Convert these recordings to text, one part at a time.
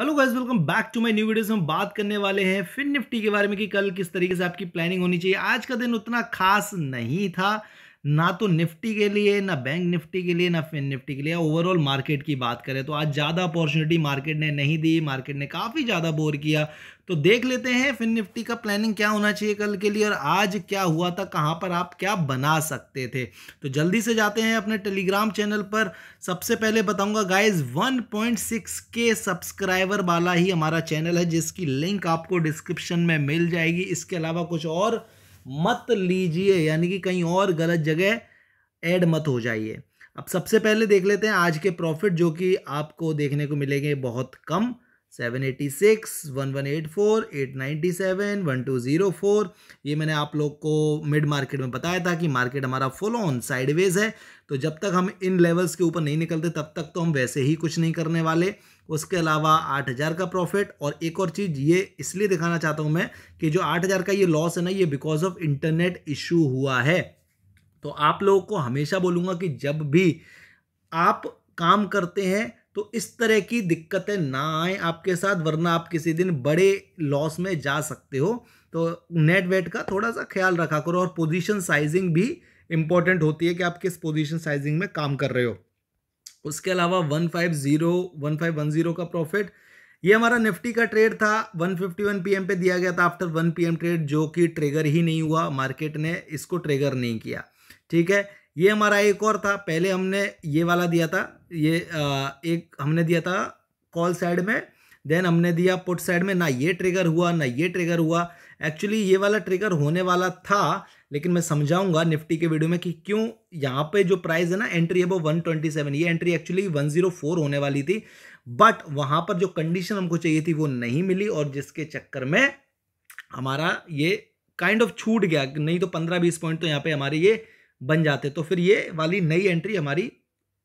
hello guys welcome back to my new videos हम बात करने वाले हैं फिन निफ्टी के बारे में कि कल किस तरीके से आपकी प्लानिंग होनी चाहिए आज का दिन उतना खास नहीं था ना तो निफ्टी के लिए ना बैंक निफ्टी के लिए ना फिन निफ्टी के लिए ओवरऑल मार्केट की बात करें तो आज ज़्यादा अपॉर्चुनिटी मार्केट ने नहीं दी मार्केट ने काफ़ी ज़्यादा बोर किया तो देख लेते हैं फिन निफ्टी का प्लानिंग क्या होना चाहिए कल के लिए और आज क्या हुआ था कहाँ पर आप क्या बना सकते थे तो जल्दी से जाते हैं अपने टेलीग्राम चैनल पर सबसे पहले बताऊँगा गाइज वन के सब्सक्राइबर वाला ही हमारा चैनल है जिसकी लिंक आपको डिस्क्रिप्शन में मिल जाएगी इसके अलावा कुछ और मत लीजिए यानी कि कहीं और गलत जगह ऐड मत हो जाइए अब सबसे पहले देख लेते हैं आज के प्रॉफिट जो कि आपको देखने को मिलेंगे बहुत कम 786, 1184, ज़ीरो फोर ये मैंने आप लोग को मिड मार्केट में बताया था कि मार्केट हमारा फुल ऑन साइडवेज है तो जब तक हम इन लेवल्स के ऊपर नहीं निकलते तब तक तो हम वैसे ही कुछ नहीं करने वाले उसके अलावा 8000 का प्रॉफिट और एक और चीज़ ये इसलिए दिखाना चाहता हूँ मैं कि जो 8000 का ये लॉस है ना ये बिकॉज ऑफ इंटरनेट इशू हुआ है तो आप लोगों को हमेशा बोलूँगा कि जब भी आप काम करते हैं तो इस तरह की दिक्कतें ना आए आपके साथ वरना आप किसी दिन बड़े लॉस में जा सकते हो तो नेट वेट का थोड़ा सा ख्याल रखा करो और पोजीशन साइजिंग भी इम्पॉर्टेंट होती है कि आप किस पोजीशन साइजिंग में काम कर रहे हो उसके अलावा one five zero one five one zero का प्रॉफिट ये हमारा निफ्टी का ट्रेड था 151 पीएम पे दिया गया था आफ्टर 1 पीएम ट्रेड जो कि ट्रेगर ही नहीं हुआ मार्केट ने इसको ट्रेगर नहीं किया ठीक है ये हमारा एक और था पहले हमने ये वाला दिया था ये आ, एक हमने दिया था कॉल साइड में देन हमने दिया पुट साइड में ना ये ट्रिगर हुआ ना ये ट्रिगर हुआ एक्चुअली ये वाला ट्रिगर होने वाला था लेकिन मैं समझाऊंगा निफ्टी के वीडियो में कि क्यों यहाँ पे जो प्राइस है ना एंट्री है वो 127 ये एंट्री एक्चुअली 104 होने वाली थी बट वहाँ पर जो कंडीशन हमको चाहिए थी वो नहीं मिली और जिसके चक्कर में हमारा ये काइंड kind ऑफ of छूट गया नहीं तो पंद्रह बीस पॉइंट तो यहाँ पे हमारे ये बन जाते तो फिर ये वाली नई एंट्री हमारी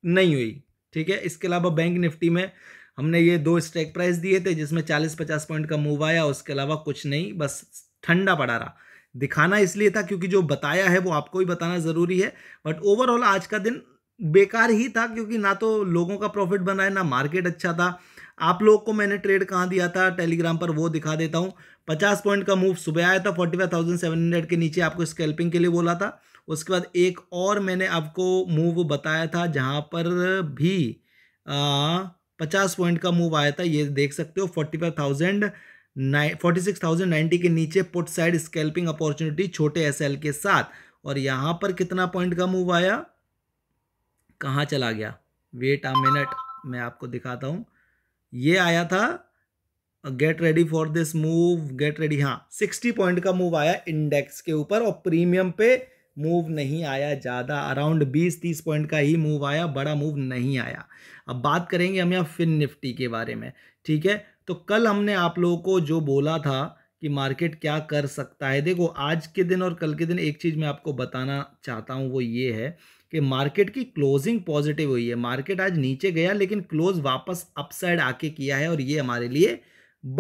नहीं हुई ठीक है इसके अलावा बैंक निफ्टी में हमने ये दो स्टेक प्राइस दिए थे जिसमें चालीस पचास पॉइंट का मूव आया उसके अलावा कुछ नहीं बस ठंडा पड़ा रहा दिखाना इसलिए था क्योंकि जो बताया है वो आपको ही बताना ज़रूरी है बट ओवरऑल आज का दिन बेकार ही था क्योंकि ना तो लोगों का प्रॉफिट बना है ना मार्केट अच्छा था आप लोग को मैंने ट्रेड कहाँ दिया था टेलीग्राम पर वो दिखा देता हूँ पचास पॉइंट का मूव सुबह आया था forty five thousand seven hundred के नीचे आपको स्केल्पिंग के लिए बोला था उसके बाद एक और मैंने आपको मूव बताया था जहाँ पर भी पचास पॉइंट का मूव आया था ये देख सकते हो forty five thousand nine forty six thousand ninety के नीचे पुट साइड स्केल्पिंग अपॉर्चुनिटी छोटे एस के साथ और यहाँ पर कितना पॉइंट का मूव आया कहाँ चला गया वेट आ मिनट मैं आपको दिखाता हूँ ये आया था get ready for this move get ready हाँ सिक्सटी पॉइंट का मूव आया इंडेक्स के ऊपर और प्रीमियम पे मूव नहीं आया ज़्यादा अराउंड 20-30 पॉइंट का ही मूव आया बड़ा मूव नहीं आया अब बात करेंगे हम यहाँ फिन निफ्टी के बारे में ठीक है तो कल हमने आप लोगों को जो बोला था कि मार्केट क्या कर सकता है देखो आज के दिन और कल के दिन एक चीज़ मैं आपको बताना चाहता हूँ वो ये है कि मार्केट की क्लोजिंग पॉजिटिव हुई है मार्केट आज नीचे गया लेकिन क्लोज वापस अपसाइड आके किया है और ये हमारे लिए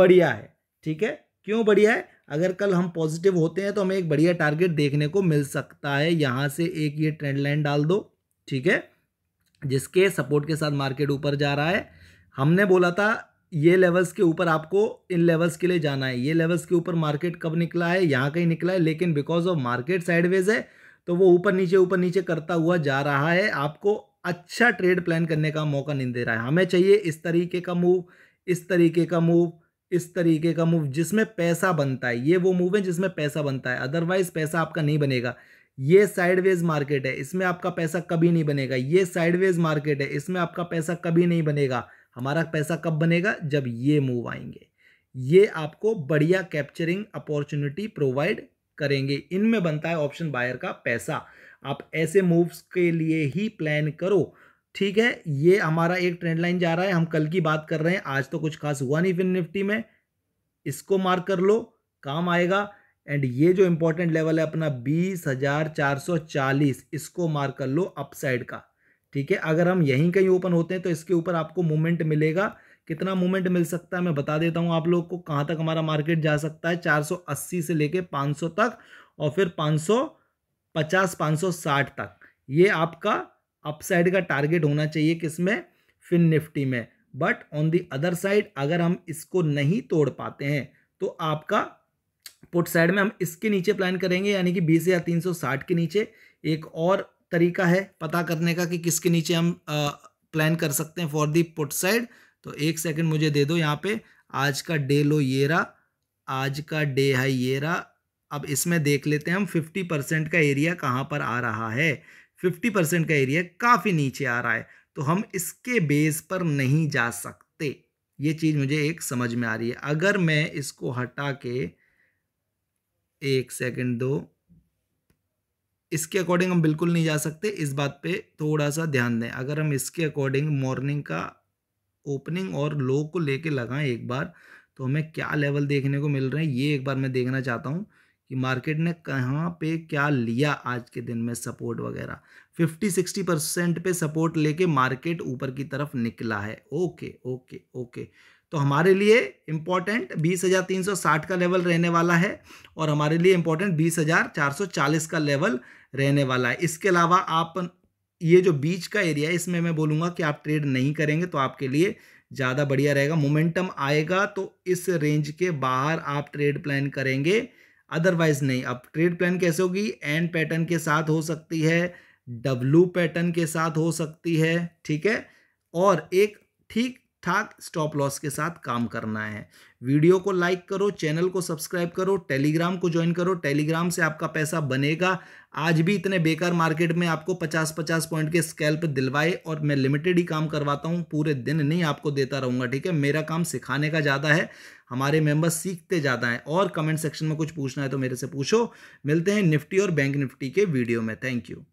बढ़िया है ठीक है क्यों बढ़िया है अगर कल हम पॉजिटिव होते हैं तो हमें एक बढ़िया टारगेट देखने को मिल सकता है यहाँ से एक ये ट्रेंड लाइन डाल दो ठीक है जिसके सपोर्ट के साथ मार्केट ऊपर जा रहा है हमने बोला था ये लेवल्स के ऊपर आपको इन लेवल्स के लिए जाना है ये लेवल्स के ऊपर मार्केट कब निकला है यहाँ कहीं निकला है लेकिन बिकॉज ऑफ मार्केट साइडवेज है तो वो ऊपर नीचे ऊपर नीचे करता हुआ जा रहा है आपको अच्छा ट्रेड प्लान करने का मौका नहीं दे रहा है हमें चाहिए इस तरीके का मूव इस तरीके का मूव इस तरीके का मूव जिसमें पैसा बनता है ये वो मूव है जिसमें पैसा बनता है अदरवाइज पैसा आपका नहीं बनेगा ये साइडवेज मार्केट है इसमें आपका पैसा कभी नहीं बनेगा ये साइडवेज मार्केट है इसमें आपका पैसा कभी नहीं बनेगा हमारा पैसा कब बनेगा जब ये मूव आएंगे ये आपको बढ़िया कैप्चरिंग अपॉर्चुनिटी प्रोवाइड करेंगे इनमें बनता है ऑप्शन बायर का पैसा आप ऐसे मूव्स के लिए ही प्लान करो ठीक है ये हमारा एक ट्रेंड लाइन जा रहा है हम कल की बात कर रहे हैं आज तो कुछ खास हुआ नहीं फिर निफ्टी में इसको मार्क कर लो काम आएगा एंड ये जो इंपॉर्टेंट लेवल है अपना बीस हजार चार सौ चालीस इसको मार्क कर लो अपसाइड का ठीक है अगर हम यहीं कहीं ओपन होते हैं तो इसके ऊपर आपको मूवमेंट मिलेगा कितना मूवमेंट मिल सकता है मैं बता देता हूँ आप लोग को कहां तक हमारा मार्केट जा सकता है 480 से लेके 500 तक और फिर 550 560 तक ये आपका अपसाइड का टारगेट होना चाहिए किसमें फिन निफ्टी में but on the other side अगर हम इसको नहीं तोड़ पाते हैं तो आपका पुट साइड में हम इसके नीचे प्लान करेंगे यानी कि बीस या तीन सौ साठ के नीचे एक और तरीका है पता करने का कि किसके नीचे हम आ, प्लान कर सकते हैं फॉर दी पुट साइड तो एक सेकंड मुझे दे दो यहाँ पे आज का डे लो ये रहा आज का डे है ये रहा अब इसमें देख लेते हैं हम फिफ्टी परसेंट का एरिया कहाँ पर आ रहा है फिफ्टी परसेंट का एरिया काफ़ी नीचे आ रहा है तो हम इसके बेस पर नहीं जा सकते ये चीज़ मुझे एक समझ में आ रही है अगर मैं इसको हटा के एक सेकंड दो इसके अकॉर्डिंग हम बिल्कुल नहीं जा सकते इस बात पे थोड़ा सा ध्यान दें अगर हम इसके अकॉर्डिंग मॉर्निंग का ओपनिंग और लो को लेके लगाएं एक बार तो हमें क्या लेवल देखने को मिल रहे हैं ये एक बार मैं देखना चाहता हूँ कि मार्केट ने कहाँ पे क्या लिया आज के दिन में सपोर्ट वगैरह 50-60 परसेंट पे सपोर्ट लेके मार्केट ऊपर की तरफ निकला है ओके ओके ओके तो हमारे लिए इम्पॉर्टेंट 20,360 का लेवल रहने वाला है और हमारे लिए इम्पॉर्टेंट 20,440 का लेवल रहने वाला है इसके अलावा आप ये जो बीच का एरिया है इसमें मैं बोलूँगा कि आप ट्रेड नहीं करेंगे तो आपके लिए ज़्यादा बढ़िया रहेगा मोमेंटम आएगा तो इस रेंज के बाहर आप ट्रेड प्लान करेंगे अदरवाइज नहीं अब ट्रेड प्लान कैसे होगी एंड पैटर्न के साथ हो सकती है डब्लू पैटर्न के साथ हो सकती है ठीक है और एक ठीक ठाक स्टॉप लॉस के साथ काम करना है वीडियो को लाइक करो चैनल को सब्सक्राइब करो टेलीग्राम को ज्वाइन करो टेलीग्राम से आपका पैसा बनेगा आज भी इतने बेकार मार्केट में आपको 50-50 पॉइंट के स्कैल्प दिलवाए और मैं लिमिटेड ही काम करवाता हूँ पूरे दिन नहीं आपको देता रहूँगा ठीक है मेरा काम सिखाने का ज़्यादा है हमारे मेंबर्स सीखते ज़्यादा हैं और कमेंट सेक्शन में कुछ पूछना है तो मेरे से पूछो मिलते हैं निफ्टी और बैंक निफ्टी के वीडियो में थैंक यू